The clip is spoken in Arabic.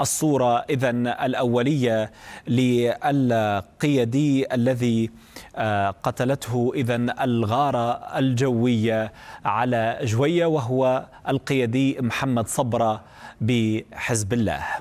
الصورة إذا الأولية للقيادي الذي آه، قتلته إذا الغارة الجوية على جوية وهو القيادي محمد صبرة بحزب الله